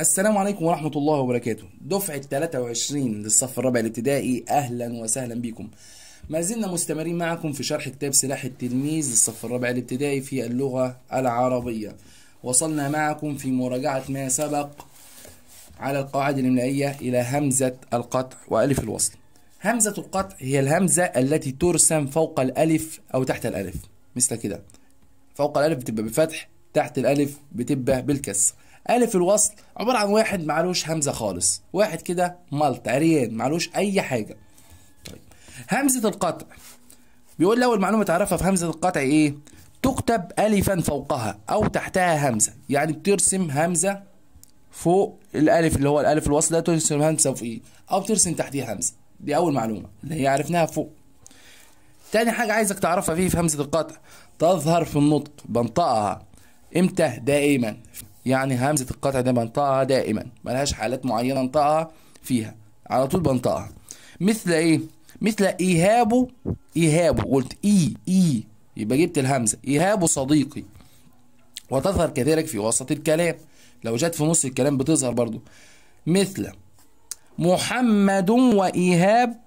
السلام عليكم ورحمة الله وبركاته دفعة 23 للصف الرابع الابتدائي أهلا وسهلا بكم ما زلنا مستمرين معكم في شرح كتاب سلاح التلميذ للصف الرابع الابتدائي في اللغة العربية وصلنا معكم في مراجعة ما سبق على القواعد الإملائية إلى همزة القطع وألف الوصل همزة القطع هي الهمزة التي ترسم فوق الألف أو تحت الألف مثل كده فوق الألف بتبقى بفتح تحت الألف بتبقى بالكسر الف الوصل عباره عن واحد معلوش همزه خالص واحد كده ملط عريان معلوش اي حاجه طيب همزه القطع بيقول لي اول معلومه تعرفها في همزه القطع ايه تكتب الفا فوقها او تحتها همزه يعني بترسم همزه فوق الالف اللي هو الالف الوصل ده ترسم همزه ايه او بترسم تحتيها همزه دي اول معلومه اللي هي عرفناها فوق تاني حاجه عايزك تعرفها فيه في همزه القطع تظهر في النطق بنطقها امتى دائما يعني همزه القطع ده بنطقها دائما ملهاش حالات معينه انطقها فيها على طول بنطقها مثل ايه مثل ايهابه ايهابه قلت اي اي يبقى جبت الهمزه ايهاب صديقي وتظهر كذلك في وسط الكلام لو جت في نص الكلام بتظهر برضو مثل محمد وإيهاب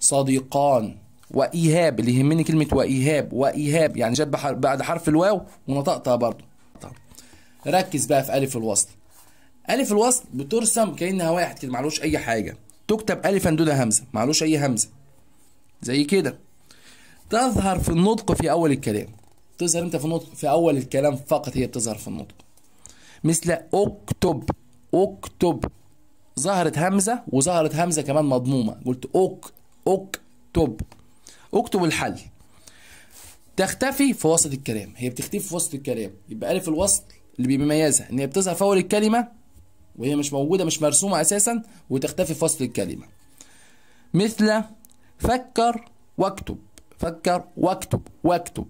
صديقان وإيهاب اللي يهمني كلمة وإيهاب وإيهاب يعني جت بعد حرف الواو ونطقتها برضو ركز بقى في ألف الوصل ألف الوصل بترسم كأنها واحد كده معلوش أي حاجة تكتب ألفا دودة همزة معلوش أي همزة زي كده تظهر في النطق في أول الكلام تظهر أنت في النطق في أول الكلام فقط هي بتظهر في النطق مثل أكتب أكتب ظهرت همزة وظهرت همزة كمان مضمومة قلت اوك أكتب أكتب الحل تختفي في وسط الكلام هي بتختفي في وسط الكلام يبقى ألف الوصل اللي بيميزها ان هي بتظهر في اول الكلمه وهي مش موجوده مش مرسومه اساسا وتختفي في وسط الكلمه مثل فكر واكتب فكر واكتب واكتب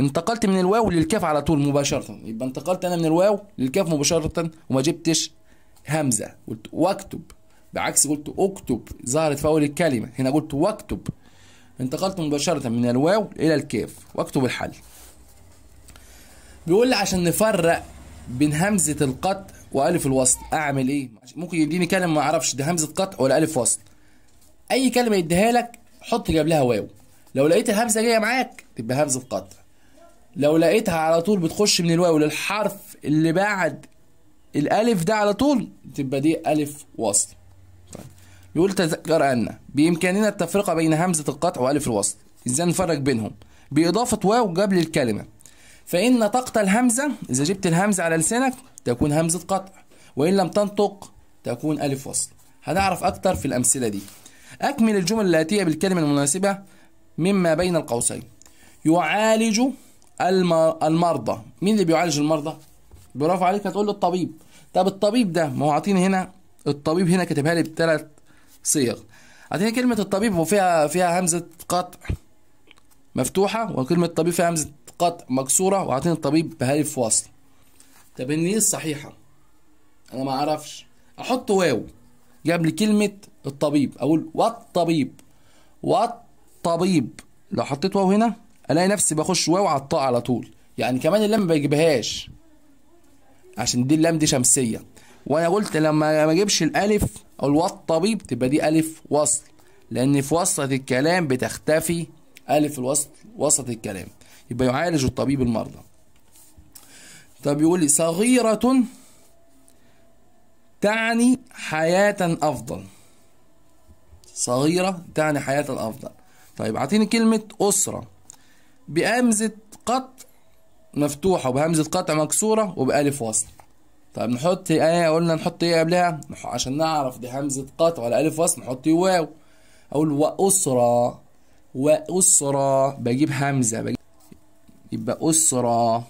انتقلت من الواو للكاف على طول مباشره يبقى انتقلت انا من الواو للكاف مباشره وما جبتش همزه قلت واكتب بعكس قلت اكتب ظهرت في اول الكلمه هنا قلت واكتب انتقلت مباشره من الواو الى الكاف واكتب الحل بيقول لي عشان نفرق بين همزه القطع والف الوصل اعمل ايه ممكن يديني كلمه ما اعرفش ده همزه قطع ولا الف وصل اي كلمه يديها لك حط قبلها واو لو لقيت الهمزه جايه معاك تبقى همزه قطع لو لقيتها على طول بتخش من الواو للحرف اللي بعد الالف ده على طول تبقى دي الف وصل طيب بيقول تذكر ان بامكاننا التفرقه بين همزه القطع والف الوصل ازاي نفرق بينهم باضافه واو قبل الكلمه فإن نطقت الهمزة إذا جبت الهمزة على لسانك تكون همزة قطع وإن لم تنطق تكون ألف وصل هنعرف أكتر في الأمثلة دي أكمل الجمل الآتية بالكلمة المناسبة مما بين القوسين يعالج المرضى مين اللي بيعالج المرضى برافو عليك هتقول له الطبيب طب الطبيب ده ما هو عاطيني هنا الطبيب هنا كاتبها لي بثلاث صيغ عاطيني كلمه الطبيب وفيها فيها همزه قطع مفتوحه وكلمه طبيب فيها همزه قطع مكسوره وعاطين الطبيب بهالف وصل طب النية الصحيحه انا ما اعرفش احط واو جاب لي كلمه الطبيب اقول والطبيب والطبيب لو حطيت واو هنا الاقي نفسي بخش واو على الطاء على طول يعني كمان اللام ما بجيبهاش عشان دي اللام دي شمسيه وانا قلت لما ما اجيبش الالف او الوط تبقى دي الف وصل لان في وسط الكلام بتختفي ألف الوسط وسط الكلام يبقى يعالج الطبيب المرضى طب يقول لي صغيرة تعني حياة أفضل صغيرة تعني حياة أفضل طيب اعطيني كلمة أسرة بأمزة قطع مفتوحة وبهمزة قطع مكسورة وبألف وصل طيب نحط ايه آه، قلنا نحط ايه قبلها عشان نعرف دي همزة قطع ولا ألف وصل نحط واو أقول وأسرة وأسرة بجيب همزة بجيب يبقى أسرة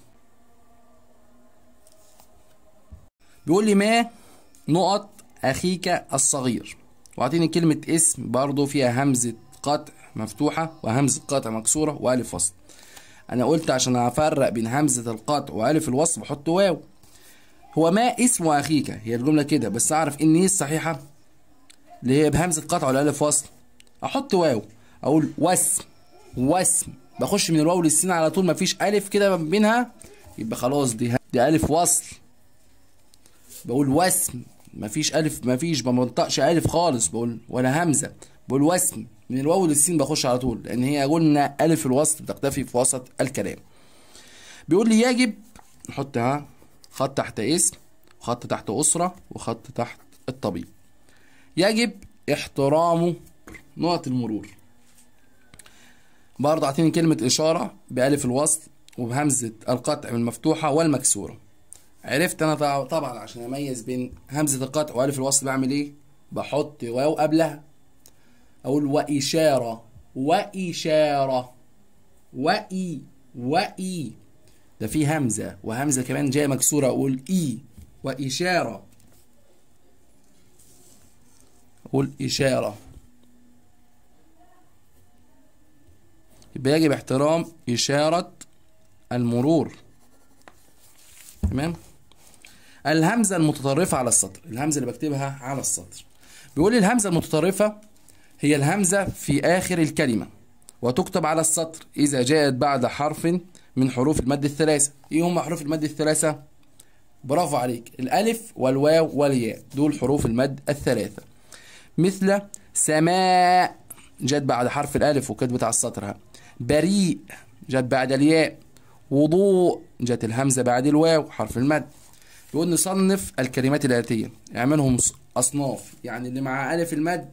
بيقول لي ما نقط أخيك الصغير وعطيني كلمة اسم برضو فيها همزة قطع مفتوحة وهمزة قطع مكسورة وألف وصل أنا قلت عشان أفرق بين همزة القطع وألف الوصل بحط واو هو ما اسم أخيك هي الجملة كده بس أعرف إن هي إيه الصحيحة اللي هي بهمزة قطع ولا ألف وصل أحط واو اقول وسم وسم بخش من الواو للسين على طول مفيش الف كده ما بينها يبقى خلاص دي دي الف وصل بقول وسم مفيش الف مفيش ما بنطقش الف خالص بقول ولا همزه بقول وسم من الواو للسين بخش على طول لان هي قلنا الف الوسط بتختفي في وسط الكلام بيقول لي يجب نحطها خط تحت اسم وخط تحت اسره وخط تحت الطبيب يجب احترامه نقط المرور برضه اعطيني كلمة إشارة بألف الوصل وبهمزة القطع المفتوحة والمكسورة عرفت أنا طبعا عشان أميز بين همزة القطع وألف الوصل بعمل إيه؟ بحط واو قبلها أقول وإشارة وإشارة وإي وإي ده في همزة وهمزة كمان جاية مكسورة أقول إي وإشارة أقول إشارة يبقى يجب احترام إشارة المرور تمام الهمزة المتطرفة على السطر الهمزة اللي بكتبها على السطر بيقول لي الهمزة المتطرفة هي الهمزة في آخر الكلمة وتكتب على السطر إذا جاءت بعد حرف من حروف المد الثلاثة إيه هم حروف المد الثلاثة؟ برافو عليك الألف والواو والياء دول حروف المد الثلاثة مثل سماء جت بعد حرف الألف وكتبت على السطر ها بريء جت بعد الياء وضوء جت الهمزة بعد الواو حرف المد يقول نصنف الكلمات الآتية اعملهم أصناف يعني اللي مع ألف المد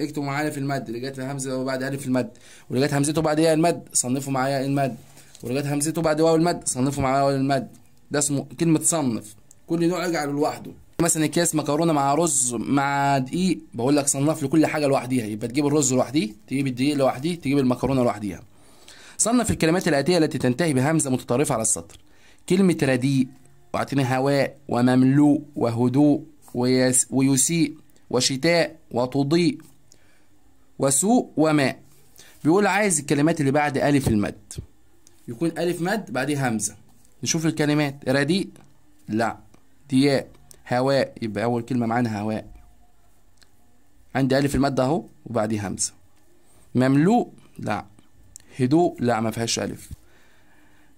اكتب مع ألف المد اللي جت الهمزة وبعد ألف المد واللي جت همزته بعد ياء المد صنفه مع ياء المد واللي جت همزته بعد واو المد صنفه مع واو المد ده اسمه كلمة صنف كل نوع اجعله لوحده مثلا اكياس مكرونه مع رز مع دقيق بقول لك صنف لكل حاجه لوحديها يبقى تجيب الرز لوحديه تجيب الدقيق لوحديه تجيب المكرونه لوحديها صنف الكلمات الآتية التي تنتهي بهمزة متطرفة على السطر كلمة رديء واعطيني هواء ومملوء وهدوء ويس ويسيء وشتاء وتضيء وسوء وماء بيقول عايز الكلمات اللي بعد ألف المد يكون ألف مد بعديه همزة نشوف الكلمات رديء لا دياء هواء يبقى أول كلمة معانا هواء عندي ألف المد أهو وبعديه همزة مملوء لا هدوء لا ما فيهاش ألف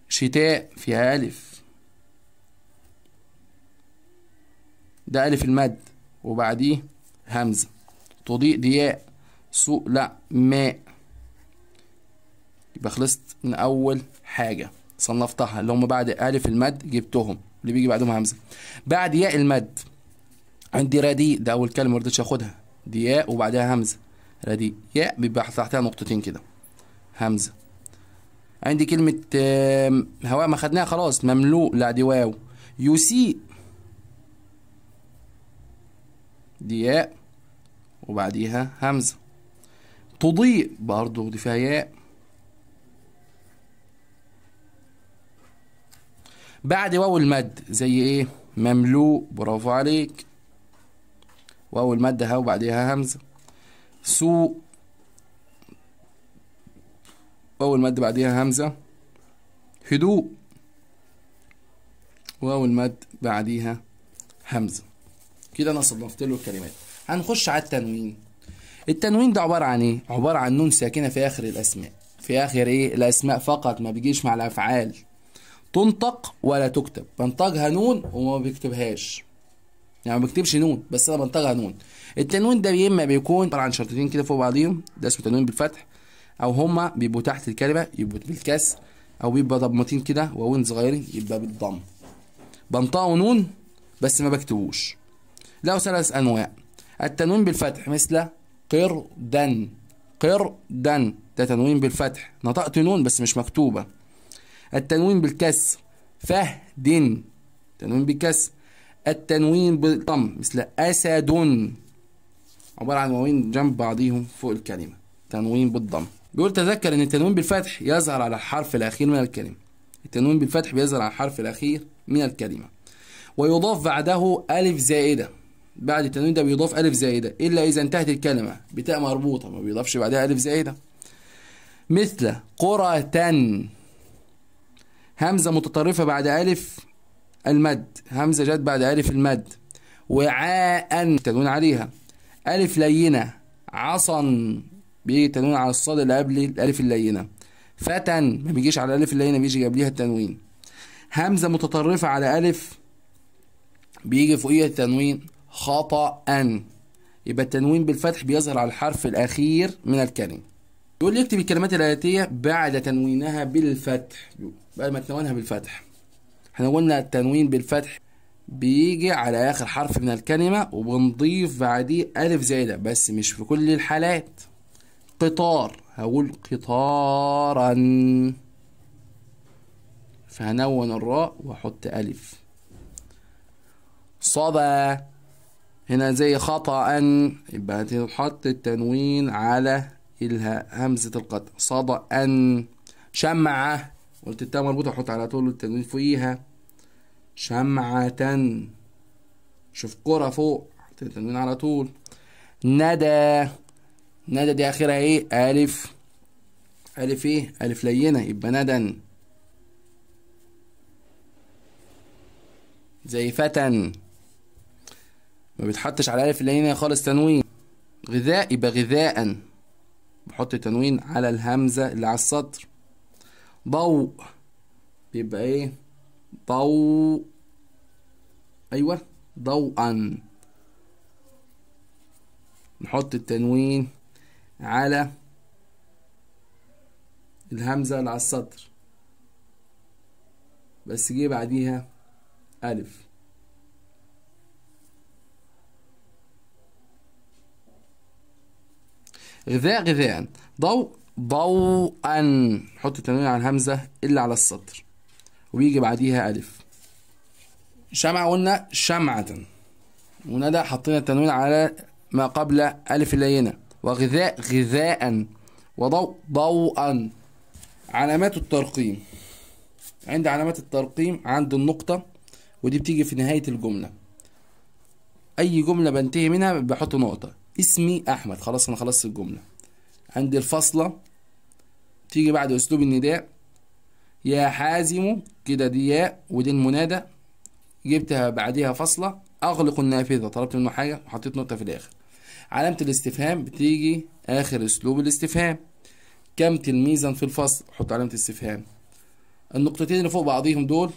شتاء فيها ألف ده ألف المد وبعديه همزة تضيء ضياء سوء لا ماء يبقى خلصت من أول حاجة صنفتها اللي هم بعد ألف المد جبتهم اللي بيجي بعدهم همزة بعد ياء المد عندي رديء ده أول كلمة مرضتش أخدها دياء وبعدها همزة رديء ياء بيبقى تحتها نقطتين كده همزه عندي كلمه هواء ما خدناها خلاص مملوء لا دي واو يسيء دي ياء وبعديها همزه تضيء برضه دي فيها ياء بعد واو المد زي ايه مملوء برافو عليك واو المد اهو وبعديها همزه سوء واول مد بعديها همزه هدوء واول مد بعديها همزه كده انا صنفت له الكلمات هنخش على التنوين التنوين ده عباره عن ايه عباره عن نون ساكنه في اخر الاسماء في اخر ايه الاسماء فقط ما بيجيش مع الافعال تنطق ولا تكتب بنطقها نون وما بكتبهاش يعني ما بكتبش نون بس انا بنطقها نون التنوين ده يا اما بيكون عباره عن شرطتين كده فوق بعضيهم ده اسمه تنوين بالفتح او هما بيبقوا تحت الكلمه يبقوا بالكسر او بيبقى ضمتين كده وون صغيرين يبقى بالضم بنطقوا نون بس ما بكتبوش له ثلاث انواع التنوين بالفتح مثل قر دن ده تنوين بالفتح نطقت نون بس مش مكتوبه التنوين بالكسر دن تنوين بالكسر التنوين بالضم مثل اسد عباره عن واوين جنب بعضيهم فوق الكلمه تنوين بالضم بيقول تذكر ان التنوين بالفتح يظهر على الحرف الاخير من الكلمه التنوين بالفتح بيظهر على الحرف الاخير من الكلمه ويضاف بعده الف زائده بعد التنوين ده بيضاف الف زائده الا اذا انتهت الكلمه بتاء مربوطه ما بيضافش بعدها الف زائده مثل قرة همزه متطرفه بعد الف المد همزه جت بعد الف المد وعاء تنوين عليها الف لينه عصا بيجي التنوين على الصاد اللي قبل الالف اللينه فتن ما بيجيش على الالف اللينه بيجي قبليها التنوين همزه متطرفه على الف بيجي فوقيها التنوين خطا يبقى التنوين بالفتح بيظهر على الحرف الاخير من الكلمه يقول لي اكتب الكلمات الآتية بعد تنوينها بالفتح بعد ما تنوينها بالفتح احنا قلنا التنوين بالفتح بيجي على آخر حرف من الكلمة وبنضيف بعديه ألف زائدة بس مش في كل الحالات قطار هقول قطارا فهنون الراء واحط ألف صبا هنا زي خطأ يبقى هتحط التنوين على الهاء همزة القطع صدأ شمعة قلت التاء مربوطة أحط على طول التنوين فوقيها شمعة شوف كرة فوق التنوين على طول ندى ندى دي اخرها ايه الف الف ايه الف لينه يبقى ندى زي فتى ما بيتحطش على الف لينه خالص تنوين غذاء يبقى غذاء بحط تنوين على الهمزه اللي على السطر ضوء بيبقى ايه ضوء ايوه ضوءا نحط التنوين على الهمزة اللي على السطر بس جه بعديها ألف غذاء غذاء ضوء ضوءا نحط التنوين على الهمزة اللي على السطر ويجي بعديها ألف شمعة قلنا شمعة وندى حطينا التنوين على ما قبل ألف اللينة وغذاء غذاء وضوء ضوءا علامات الترقيم عند علامات الترقيم عند النقطة ودي بتيجي في نهاية الجملة أي جملة بنتهي منها بحط نقطة اسمي أحمد خلاص أنا خلصت الجملة عند الفاصلة تيجي بعد أسلوب النداء يا حازم كده دي ياء ودي المنادى جبتها بعديها فاصلة أغلق النافذة طلبت منه حاجة وحطيت نقطة في الآخر علامة الاستفهام بتيجي آخر أسلوب الاستفهام كم تلميذا في الفصل حط علامة استفهام النقطتين اللي فوق بعضيهم دول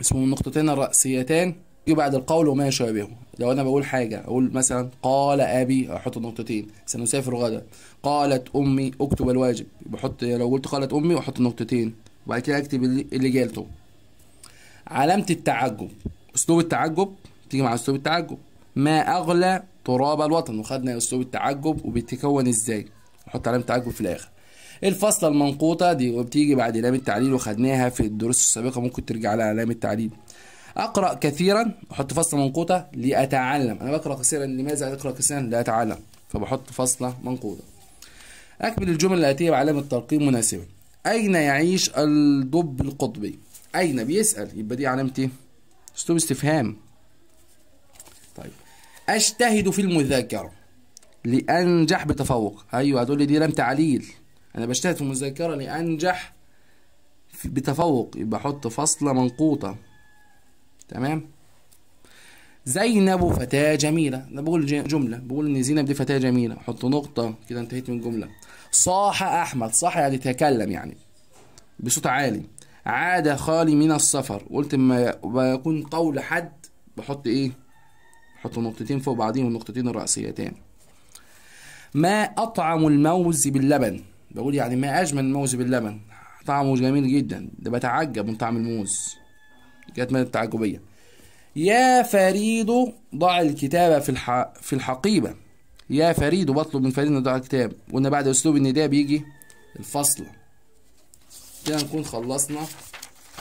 اسمهم النقطتين الرأسيتان يجي بعد القول وما يشابهه لو انا بقول حاجه اقول مثلا قال ابي احط نقطتين سنسافر غدا قالت امي اكتب الواجب بحط لو قلت قالت امي واحط نقطتين وبعد كده اكتب اللي جالته علامه التعجب اسلوب التعجب تيجي مع اسلوب التعجب ما اغلى تراب الوطن وخدنا اسلوب التعجب وبتكون ازاي نحط علامه تعجب في الاخر الفصلة المنقوطة دي وبتيجي بعد علامة التعليل وخدناها في الدروس السابقة ممكن ترجع لها علامة التعليل أقرأ كثيرا أحط فصلة منقوطة لأتعلم أنا بقرأ كثيرا لماذا أقرأ كثيرا لأتعلم فبحط فصلة منقوطة أكمل الجمل الآتية بعلامة ترقيم مناسبة أين يعيش الدب القطبي؟ أين بيسأل يبقى دي علامة إيه؟ أسلوب استفهام أجتهد في المذاكرة لأنجح بتفوق أيوه هتقول لي دي لم تعليل أنا بجتهد في المذاكرة لأنجح بتفوق يبقى أحط فصلة منقوطة تمام زينب فتاة جميلة أنا بقول جملة بقول إن زينب دي فتاة جميلة أحط نقطة كده انتهيت من الجملة صاح أحمد صاح يعني تكلم يعني بصوت عالي عاد خالي من السفر قلت ما يكون قول حد بحط إيه حطوا نقطتين فوق بعضهم النقطتين الرئيسيتين ما أطعم الموز باللبن بقول يعني ما أجمل الموز باللبن طعمه جميل جدا ده بتعجب من طعم الموز جت من التعجبية يا فريد ضع الكتاب في الح... في الحقيبة يا فريد بطلب من فريد ضع الكتاب قلنا بعد أسلوب النداء بيجي الفصل كده نكون خلصنا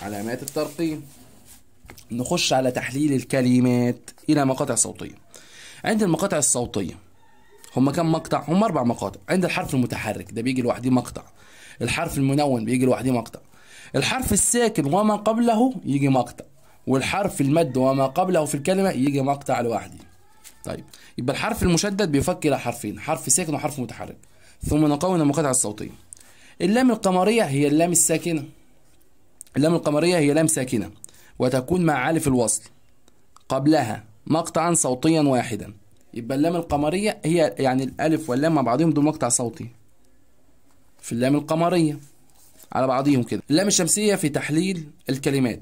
علامات الترقيم نخش على تحليل الكلمات إلى مقاطع صوتية عند المقاطع الصوتية هما كم مقطع؟ هما أربع مقاطع عند الحرف المتحرك ده بيجي لوحده مقطع الحرف المنون بيجي لوحده مقطع الحرف الساكن وما قبله يجي مقطع والحرف المد وما قبله في الكلمة يجي مقطع لوحده طيب يبقى الحرف المشدد بيفك إلى حرفين حرف ساكن وحرف متحرك ثم نقوم المقاطع الصوتية اللام القمرية هي اللام الساكنة اللام القمرية هي لام ساكنة وتكون مع في الوصل قبلها مقطعا صوتيا واحدا يبقى اللام القمرية هي يعني الألف واللام مع بعضهم دول مقطع صوتي في اللام القمرية على بعضهم كده اللام الشمسية في تحليل الكلمات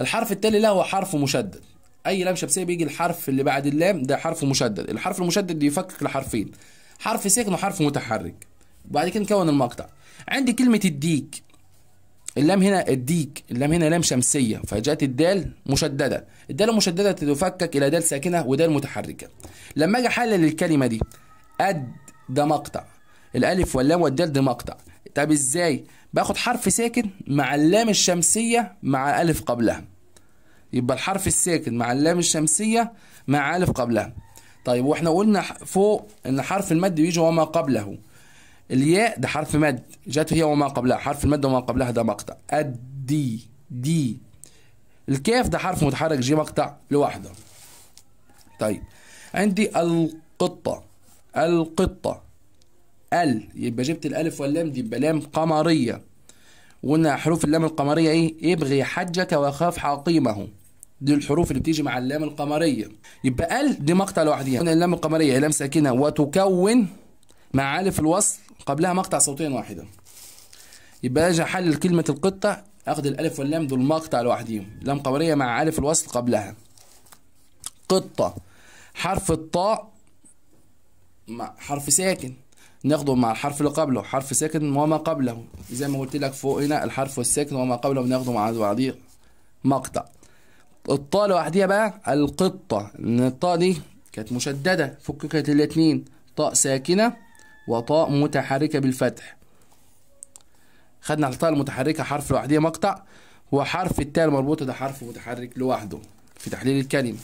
الحرف التالي له هو حرف مشدد أي لام شمسية بيجي الحرف اللي بعد اللام ده حرف مشدد الحرف المشدد يفكك لحرفين حرف ساكن وحرف متحرك وبعد كده نكون المقطع عندي كلمة الديك اللام هنا الديك اللام هنا لام شمسيه فجاءت الدال مشدده الدال المشدده تفكك الى دال ساكنه ودال متحركه لما اجي احلل الكلمه دي اد ده مقطع الالف واللام والدال ده مقطع طب ازاي باخد حرف ساكن مع اللام الشمسيه مع الف قبلها يبقى الحرف الساكن مع اللام الشمسيه مع الف قبلها طيب واحنا قلنا فوق ان حرف المد بيجي وما قبله الياء ده حرف مد جت هي وما قبلها حرف المد وما قبلها ده مقطع الدي دي الكاف ده حرف متحرك جي مقطع لوحده طيب عندي القطة القطة ال يبقى جبت الالف واللام دي يبقى لام قمرية وقلنا حروف اللام القمرية ايه ابغي حجك واخاف حقيمه دي الحروف اللي بتيجي مع اللام القمرية يبقى ال دي مقطع لوحدها اللام القمرية هي لام ساكنة وتكون مع ألف الوصل قبلها مقطع صوتيا واحدا يبقى اجي احلل كلمه القطه اخد الالف واللام دول مقطع لوحديهم لام قمريه مع الف الوصل قبلها قطه حرف الطاء مع حرف ساكن ناخده مع الحرف اللي قبله حرف ساكن وما قبله زي ما قلت لك فوق هنا الحرف الساكن وما قبله بناخده مع بعضيه مقطع الطاء لوحديها بقى القطه ان الطاء دي كانت مشدده فككت الاتنين طاء ساكنه وطاء متحركة بالفتح خدنا الطاء المتحركة حرف لوحديه مقطع وحرف التاء المربوطة ده حرف متحرك لوحده في تحليل الكلمة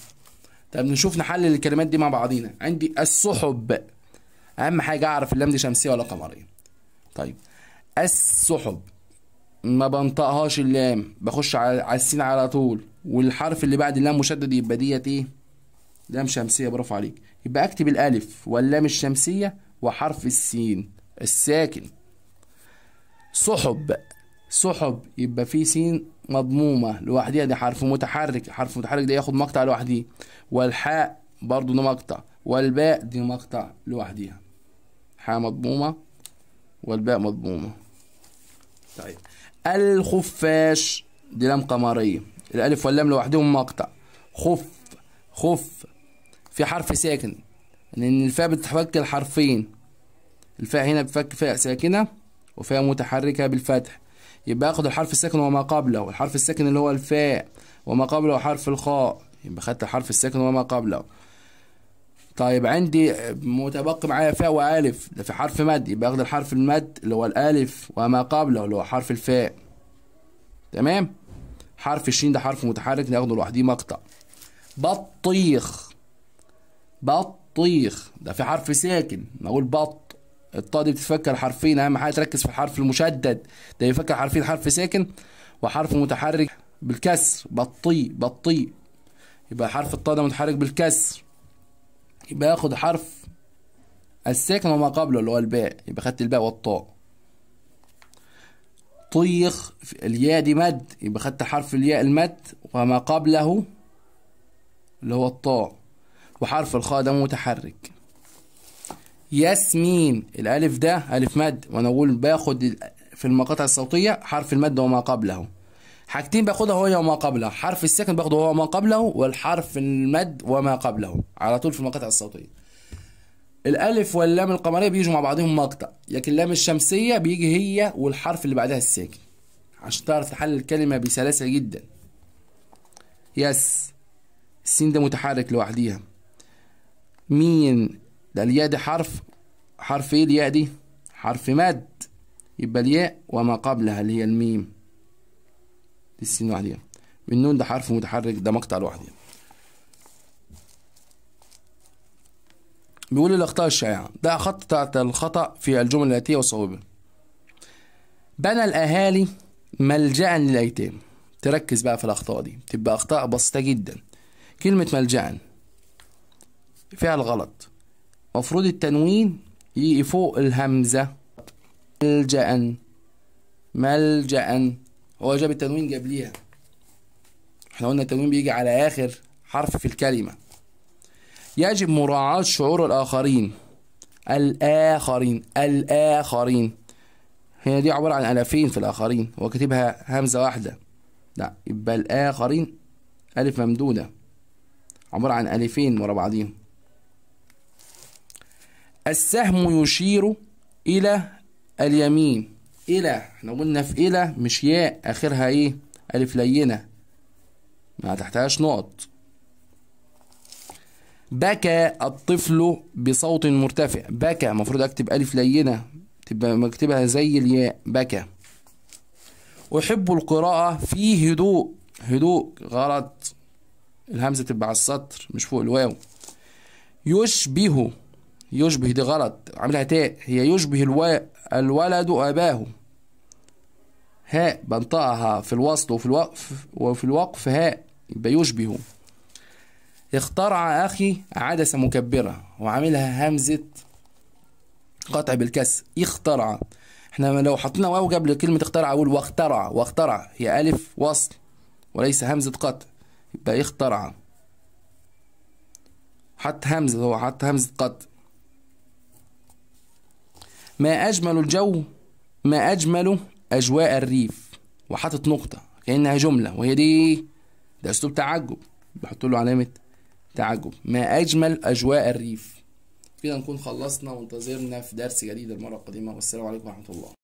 طب نشوف نحلل الكلمات دي مع بعضينا عندي السحب أهم حاجة أعرف اللام دي شمسية ولا قمرية طيب السحب ما بنطقهاش اللام بخش على السين على طول والحرف اللي بعد اللام مشدد يبقى ديت ايه لام شمسيه برافو عليك يبقى اكتب الالف واللام الشمسيه وحرف السين الساكن سحب سحب يبقى فيه سين مضمومة لوحديها دي حرف متحرك حرف متحرك ده ياخد مقطع لوحديه والحاء برضو ده مقطع والباء دي مقطع لوحديها حاء مضمومة والباء مضمومة طيب الخفاش دي لام قمرية الألف واللام لوحدهم مقطع خف خف في حرف ساكن لأن الفاء بتتفك الحرفين الفاء هنا بتفك فاء ساكنة وفاء متحركة بالفتح يبقى اخد الحرف الساكن وما قبله والحرف الساكن اللي هو الفاء وما قبله حرف الخاء يبقى خدت الحرف الساكن وما قبله طيب عندي متبقي معايا فاء والف ده في حرف مد يبقى اخد الحرف المد اللي هو الالف وما قبله اللي هو حرف الفاء تمام حرف الشين ده حرف متحرك ناخده لوحديه مقطع بطيخ بط بطيخ ده في حرف ساكن نقول بط الطاء دي بتتفكر حرفين اهم حاجه تركز في الحرف المشدد ده يفكر حرفين حرف ساكن وحرف متحرك بالكسر بطيء بطيء يبقى حرف الطاء ده متحرك بالكسر يبقى ياخد حرف الساكن وما قبله اللي هو الباء يبقى خدت الباء والطاء طيخ الياء دي مد يبقى خدت حرف الياء المد وما قبله اللي هو الطاء وحرف الخاء ده متحرك ياسمين الالف ده الف مد وانا اقول باخد في المقاطع الصوتيه حرف المد وما قبله حاجتين باخدها هو وما قبله حرف الساكن باخده هو وما قبله والحرف المد وما قبله على طول في المقاطع الصوتيه الالف واللام القمريه بيجوا مع بعضهم مقطع لكن اللام الشمسيه بيجي هي والحرف اللي بعدها الساكن عشان تعرف تحلل الكلمه بسلاسه جدا يس السين ده متحرك لوحديها مين ده الياء دي حرف حرف ايه الياء دي حرف مد يبقى الياء وما قبلها اللي هي الميم دي السين لوحديها والنون ده حرف متحرك ده مقطع لوحده بيقول الأخطاء الشائعة ده خط تحت الخطأ في الجمل الآتية والصوابة بنى الأهالي ملجأ للأيتام تركز بقى في الأخطاء دي تبقى أخطاء بسيطة جدا كلمة ملجأ فعل غلط مفروض التنوين يجي فوق الهمزة ملجأ ملجأ هو جاب التنوين جاب ليها احنا قلنا التنوين بيجي على آخر حرف في الكلمة يجب مراعاة شعور الآخرين الآخرين الآخرين هنا دي عبارة عن ألفين في الآخرين هو كاتبها همزة واحدة لا يبقى الآخرين ألف ممدودة عبارة عن ألفين ورا بعضيهم السهم يشير إلى اليمين إلى احنا قلنا في إلى مش ياء آخرها إيه ألف لينة ما تحتهاش نقط بكى الطفل بصوت مرتفع بكى المفروض أكتب ألف لينة تبقى مكتبها زي الياء بكى أحب القراءة في هدوء هدوء غلط الهمزة تبقى على السطر مش فوق الواو يشبه يشبه دي غلط عاملها تاء هي يشبه الو... الولد أباه هاء بنطقها في الوصل وفي الوقف وفي الوقف هاء يبقى يشبه اخترع أخي عدسة مكبرة وعاملها همزة قطع بالكسر اخترع احنا لو حطينا واو قبل كلمة اخترع أقول واخترع واخترع هي ألف وصل وليس همزة قطع يبقى اخترع حط همزة هو حط همزة قطع ما أجمل الجو ما أجمل أجواء الريف وحاطط نقطة كأنها جملة وهي دي ده أسلوب تعجب بحط له علامة تعجب ما أجمل أجواء الريف كده نكون خلصنا وانتظرنا في درس جديد المرة القادمة والسلام عليكم ورحمة الله